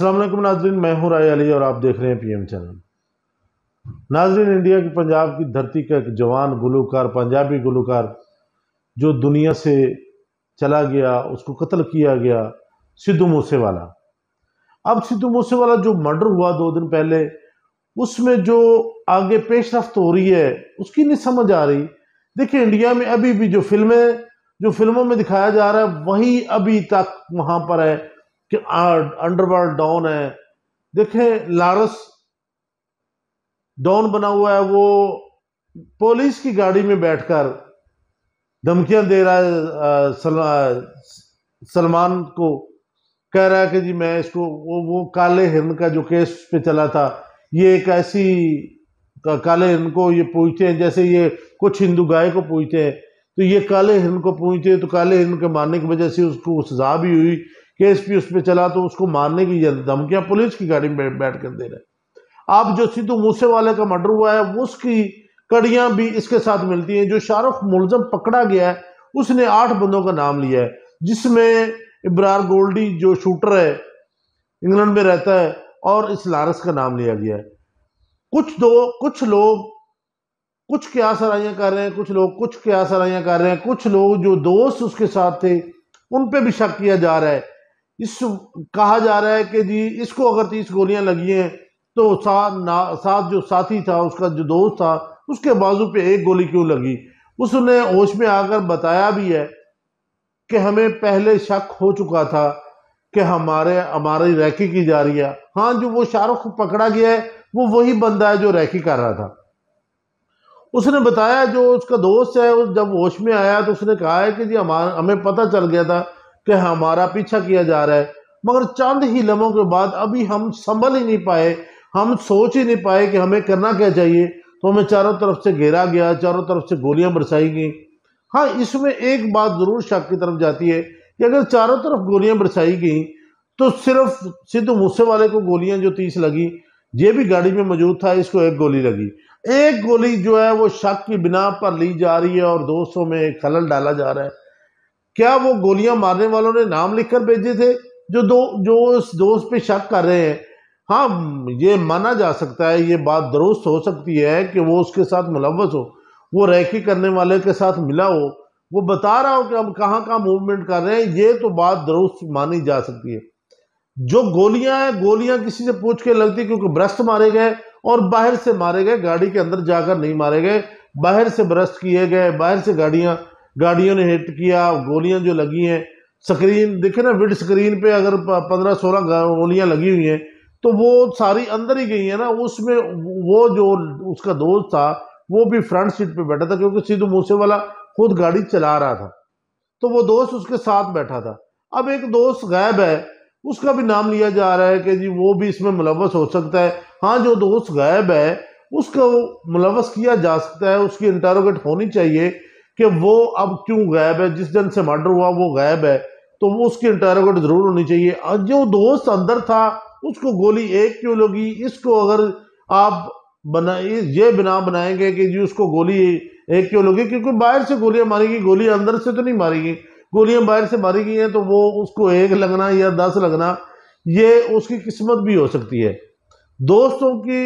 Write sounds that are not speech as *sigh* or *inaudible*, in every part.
वालेकुम नाजरीन मैं हूं राय अली और आप देख रहे हैं पीएम चैनल नाजरीन इंडिया की पंजाब की धरती का एक जवान गुलूकार पंजाबी गुलूकार जो दुनिया से चला गया उसको कत्ल किया गया सिद्धू मूसेवाला अब सिद्धू मूसेवाला जो मर्डर हुआ दो दिन पहले उसमें जो आगे रफ्त तो हो रही है उसकी नहीं समझ आ रही देखिए इंडिया में अभी भी जो फिल्में जो फिल्मों में दिखाया जा रहा है वही अभी तक वहाँ पर है कि अंडरवर्ल्ड डॉन है देखें लारस डॉन बना हुआ है वो पुलिस की गाड़ी में बैठकर धमकियां दे रहा है सलमान को कह रहा है कि जी मैं इसको वो वो काले हिरन का जो केस पे चला था ये एक ऐसी का, काले हिरन को ये पूछते हैं जैसे ये कुछ हिंदू गाय को पूछते हैं तो ये काले हिरन को पूछते हैं तो काले हिरन के मारने की वजह से उसको सजा भी हुई केस भी उस पर चला तो उसको मारने की धमकियां पुलिस की गाड़ी में बैठ कर दे रहे आप जो सिद्धू मूसे वाले का मर्डर हुआ है उसकी कड़ियां भी इसके साथ मिलती हैं जो शाहरुख मुलजम पकड़ा गया है उसने आठ बंदों का नाम लिया है जिसमें इब्रार गोल्डी जो शूटर है इंग्लैंड में रहता है और इस लारस का नाम लिया गया है कुछ दो कुछ लोग कुछ क्या सराइयाँ कर रहे हैं कुछ लोग कुछ क्या सराइयाँ कर रहे हैं कुछ लोग जो दोस्त उसके साथ थे उन पर भी शक किया जा रहा है इस कहा जा रहा है कि जी इसको अगर तीस गोलियां लगी हैं तो साथ ना साथ जो साथी था उसका जो दोस्त था उसके बाजू पे एक गोली क्यों लगी उसने होश में आकर बताया भी है कि हमें पहले शक हो चुका था कि हमारे हमारी रैकी की जा रही है हाँ जो वो शाहरुख पकड़ा गया है वो वही बंदा है जो रैकी कर रहा था उसने बताया जो उसका दोस्त है उस जब होश में आया तो उसने कहा है कि जी हमारा हमें पता चल गया था कि हमारा पीछा किया जा रहा है मगर चंद ही लम्हों के बाद अभी हम संभल ही नहीं पाए हम सोच ही नहीं पाए कि हमें करना क्या चाहिए तो हमें चारों तरफ से घेरा गया चारों तरफ से गोलियां बरसाई गई हाँ इसमें एक बात ज़रूर शक की तरफ जाती है कि अगर चारों तरफ गोलियां बरसाई गई तो सिर्फ सिद्धू मूसे वाले को गोलियां जो तीस लगी ये भी गाड़ी में मौजूद था इसको एक गोली लगी एक गोली जो है वो शक की बिना पर ली जा रही है और दोस्तों में खलल डाला जा रहा है क्या वो गोलियां मारने वालों ने नाम लिखकर भेजे थे जो दो जो उस दोस्त पे शक कर रहे हैं हाँ ये माना जा सकता है ये बात दुरुस्त हो सकती है कि वो उसके साथ मुलवस हो वो रैकी करने वाले के साथ मिला हो वो बता रहा हो कि हम कहाँ कहाँ मूवमेंट कर रहे हैं ये तो बात दुरुस्त मानी जा सकती है जो गोलियां हैं गोलियां किसी से पूछ के लगती क्योंकि ब्रस्ट मारे गए और बाहर से मारे गए गाड़ी के अंदर जाकर नहीं मारे गए बाहर से ब्रस्ट किए गए बाहर से गाड़ियां गाड़ियों ने हिट किया गोलियां जो लगी हैं स्क्रीन देखे ना विड स्क्रीन पे अगर पंद्रह सोलह गोलियां लगी हुई हैं तो वो सारी अंदर ही गई है ना उसमें वो जो उसका दोस्त था वो भी फ्रंट सीट पे बैठा था क्योंकि सिद्धू मूसे वाला खुद गाड़ी चला रहा था तो वो दोस्त उसके साथ बैठा था अब एक दोस्त गायब है उसका भी नाम लिया जा रहा है कि जी वो भी इसमें मुलवस हो सकता है हाँ जो दोस्त गायब है उसको मुलवस किया जा सकता है उसकी इंटारोगेट होनी चाहिए कि वो अब क्यों गायब है जिस दिन से मर्डर हुआ वो गायब है तो वो उसकी इंटेरोगेट ज़रूर होनी चाहिए जो दोस्त अंदर था उसको गोली एक क्यों लगी इसको अगर आप बना ये बिना बनाएंगे कि जी उसको गोली एक क्यों लगी क्योंकि बाहर से गोलियां मारी गई गोलियां अंदर से तो नहीं मारी गई गोलियां बाहर से मारी गई हैं तो वो उसको एक लगना या दस लगना ये उसकी किस्मत भी हो सकती है दोस्तों की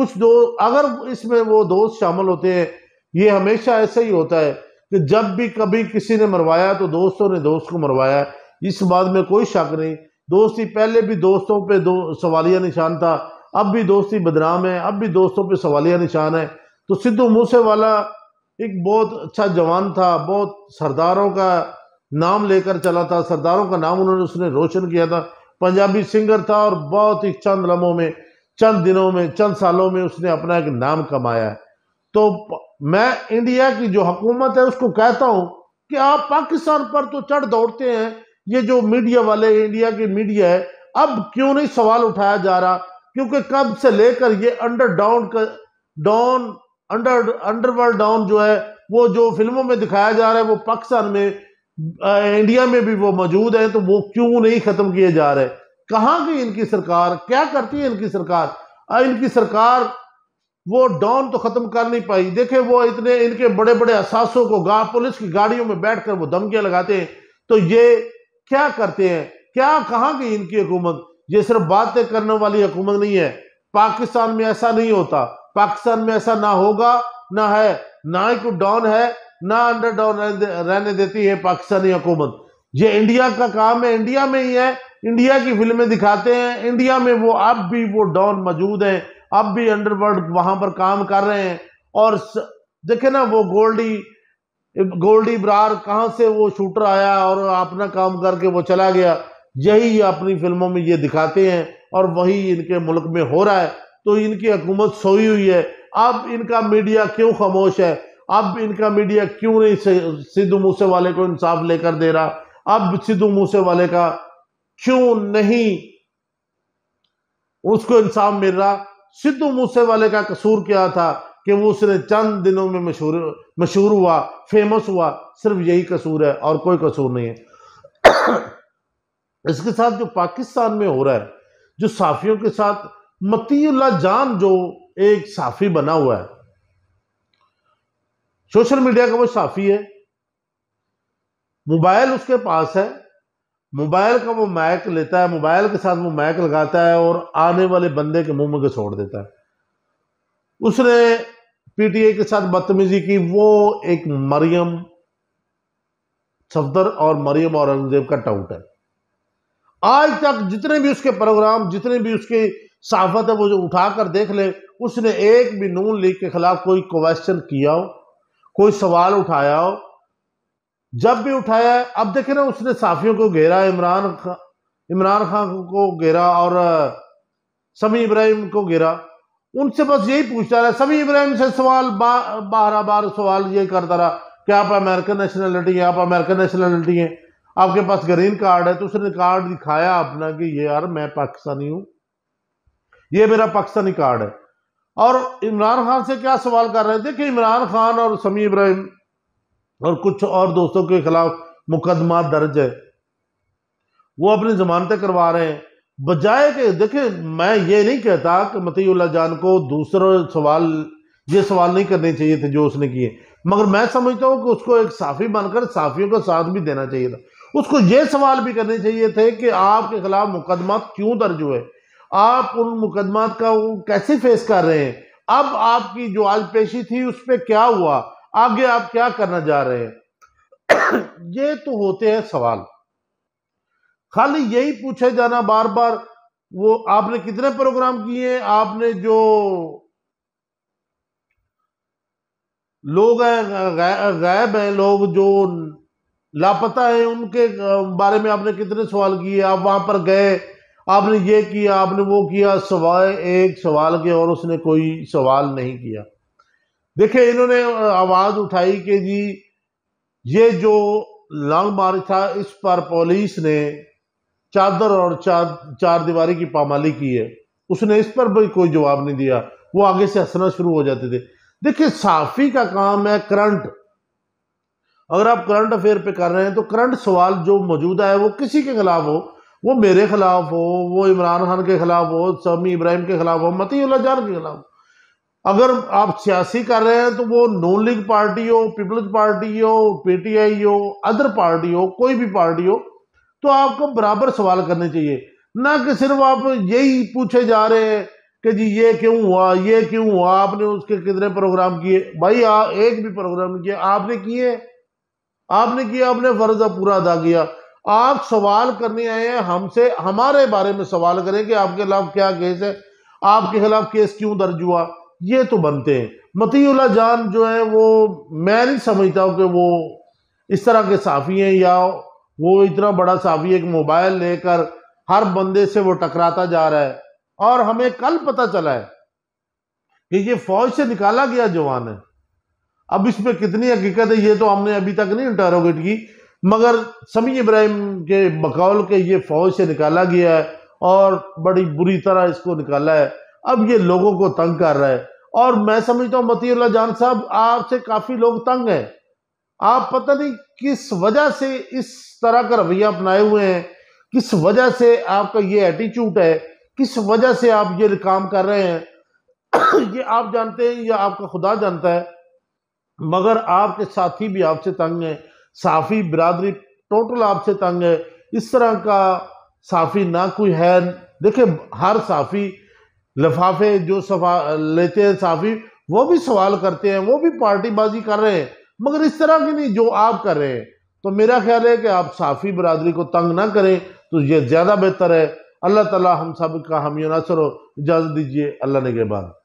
कुछ दो अगर इसमें वो दोस्त शामिल होते हैं ये हमेशा ऐसा ही होता है कि जब भी कभी किसी ने मरवाया तो दोस्तों ने दोस्त को मरवाया इस बात में कोई शक नहीं दोस्ती पहले भी दोस्तों पे दो सवालिया निशान था अब भी दोस्ती बदनाम है अब भी दोस्तों पे सवालिया निशान है तो सिद्धू मूसेवाला वाला एक बहुत अच्छा जवान था बहुत सरदारों का नाम लेकर चला था सरदारों का नाम उन्होंने उसने रोशन किया था पंजाबी सिंगर था और बहुत ही चंद लम्हों में चंद दिनों में चंद सालों में उसने अपना एक नाम कमाया है तो मैं इंडिया की जो हकूमत है उसको कहता हूं कि आप पाकिस्तान पर तो चढ़ दौड़ते हैं ये जो मीडिया वाले इंडिया की मीडिया है अब क्यों नहीं सवाल उठाया जा रहा क्योंकि कब से लेकर ये under down down under underworld down जो है वो जो फिल्मों में दिखाया जा रहा है वो पाकिस्तान में इंडिया में भी वो मौजूद है तो वो क्यों नहीं ख़त्म किए जा रहे कहाँ की इनकी सरकार क्या करती है इनकी सरकार इनकी सरकार वो डॉन तो ख़त्म कर नहीं पाई देखे वो इतने इनके बड़े बड़े असासों को गा पुलिस की गाड़ियों में बैठ कर वो धमकियां लगाते हैं तो ये क्या करते हैं क्या कहाँ गई इनकी हुकूमत ये सिर्फ बातें करने वाली हुकूमत नहीं है पाकिस्तान में ऐसा नहीं होता पाकिस्तान में ऐसा ना होगा ना है ना ही कोई डॉन है ना अंडर डॉन रहने देती है पाकिस्तानी हुकूमत ये इंडिया का काम है इंडिया में ही है इंडिया की फिल्में दिखाते हैं इंडिया में वो अब भी वो डॉन मौजूद हैं अब भी अंडरवर्ल्ड वहां पर काम कर रहे हैं और देखे ना वो गोल्डी गोल्डी ब्रार कहा से वो शूटर आया और अपना काम करके वो चला गया यही अपनी फिल्मों में ये दिखाते हैं और वही इनके मुल्क में हो रहा है तो इनकी हुकूमत सोई हुई है अब इनका मीडिया क्यों खामोश है अब इनका मीडिया क्यों नहीं सिद्धू मूसे वाले को इंसाफ लेकर दे रहा अब सिद्धू मूसे वाले का क्यों नहीं उसको इंसाफ मिल रहा सिद्धू मूसे वाले का कसूर क्या था कि वो उसने चंद दिनों में मशहूर मशहूर हुआ फेमस हुआ सिर्फ यही कसूर है और कोई कसूर नहीं है *coughs* इसके साथ जो पाकिस्तान में हो रहा है जो साफियों के साथ मतीउल्ला जान जो एक साफी बना हुआ है सोशल मीडिया का वो साफी है मोबाइल उसके पास है मोबाइल का वो मैक लेता है मोबाइल के साथ वो मैक लगाता है और आने वाले बंदे के मुंह में छोड़ देता है उसने पीटीए के साथ बदतमीजी की वो एक मरियम सफदर और मरियम औरंगजेब का टाउट है आज तक जितने भी उसके प्रोग्राम जितने भी उसकी साफत है वो जो उठाकर देख ले उसने एक भी नून लीग के खिलाफ कोई क्वेश्चन किया हो कोई सवाल उठाया हो जब भी उठाया है अब देखे ना उसने साफियों को घेरा इमरान खान इमरान खान को घेरा और समी इब्राहिम को घेरा उनसे बस यही पूछता रहा समी इब्राहिम से सवाल बा, बारह बार सवाल ये करता रहा कि आप अमेरिकन नेशनलिटी है आप अमेरिकन नेशनलिटी है आपके पास ग्रीन कार्ड है तो उसने कार्ड दिखाया अपना कि ये यार मैं पाकिस्तानी हूं ये मेरा पाकिस्तानी कार्ड है और इमरान खान से क्या सवाल कर रहे थे कि इमरान खान और समी इब्राहिम और कुछ और दोस्तों के खिलाफ मुकदमा दर्ज है वो अपनी जमानतें करवा रहे हैं बजाय के देखिए मैं ये नहीं कहता कि मतयुल्ला जान को दूसरा सवाल ये सवाल नहीं करने चाहिए थे जो उसने किए मगर मैं समझता हूँ कि उसको एक साफ़ी बनकर साफियों का साथ भी देना चाहिए था उसको ये सवाल भी करने चाहिए थे कि आपके खिलाफ मुकदमा क्यों दर्ज हुए आप उन मुकदमा का कैसे फेस कर रहे हैं अब आपकी जो आज पेशी थी उस पर क्या हुआ आगे आप क्या करना जा रहे हैं *coughs* ये तो होते हैं सवाल खाली यही पूछे जाना बार बार वो आपने कितने प्रोग्राम किए आपने जो लोग हैं गायब हैं लोग जो लापता है उनके बारे में आपने कितने सवाल किए आप वहां पर गए आपने ये किया आपने वो किया सवाए एक सवाल के और उसने कोई सवाल नहीं किया देखिए इन्होंने आवाज उठाई कि जी ये जो लॉन्ग मार्च था इस पर पुलिस ने चादर और चार चार दीवारी की पामाली की है उसने इस पर भी कोई जवाब नहीं दिया वो आगे से हंसना शुरू हो जाते थे देखिए साफी का काम है करंट अगर आप करंट अफेयर पे कर रहे हैं तो करंट सवाल जो मौजूदा है वो किसी के खिलाफ हो वो मेरे खिलाफ हो वो इमरान खान के खिलाफ हो समी इब्राहिम के खिलाफ हो मती जान के खिलाफ अगर आप सियासी कर रहे हैं तो वो नॉन लीग पार्टी हो पीपल्स पार्टी हो पीटीआई हो अदर पार्टी हो कोई भी पार्टी हो तो आपको बराबर सवाल करने चाहिए ना कि सिर्फ आप यही पूछे जा रहे हैं कि जी ये क्यों हुआ ये क्यों हुआ आपने उसके कितने प्रोग्राम किए भाई आ, एक भी प्रोग्राम किए किया आपने किए आपने किया आपने फर्ज पूरा अदा किया आप सवाल करने आए हैं हमसे हमारे बारे में सवाल करें कि आपके खिलाफ क्या केस है आपके खिलाफ केस क्यों दर्ज हुआ ये तो बनते हैं मती जान जो है वो मैं नहीं समझता हूँ कि वो इस तरह के साफ़ी हैं या वो इतना बड़ा साफ़ी एक मोबाइल लेकर हर बंदे से वो टकराता जा रहा है और हमें कल पता चला है कि ये फौज से निकाला गया जवान है अब इसमें कितनी हकीकत है ये तो हमने अभी तक नहीं इंटारोगेट की मगर समी इब्राहिम के बकौल के ये फौज से निकाला गया है और बड़ी बुरी तरह इसको निकाला है अब ये लोगों को तंग कर रहा है और मैं समझता हूँ मती जान साहब आपसे काफ़ी लोग तंग हैं आप पता नहीं किस वजह से इस तरह का रवैया अपनाए हुए हैं किस वजह से आपका ये एटीट्यूड है किस वजह से आप ये काम कर रहे हैं *coughs* ये आप जानते हैं या आपका खुदा जानता है मगर आपके साथी भी आपसे तंग हैं साफ़ी बिरादरी टोटल आपसे तंग है इस तरह का साफ़ी ना कोई है देखिए हर साफ़ी लफाफे जो सफा लेते हैं साफी वो भी सवाल करते हैं वो भी पार्टीबाजी कर रहे हैं मगर इस तरह की नहीं जो आप कर रहे हैं तो मेरा ख्याल है कि आप साफ़ी बरदरी को तंग ना करें तो ये ज़्यादा बेहतर है अल्लाह ताला हम सब का हम नासर हो इजाज़त दीजिए अल्लाह ने के बाद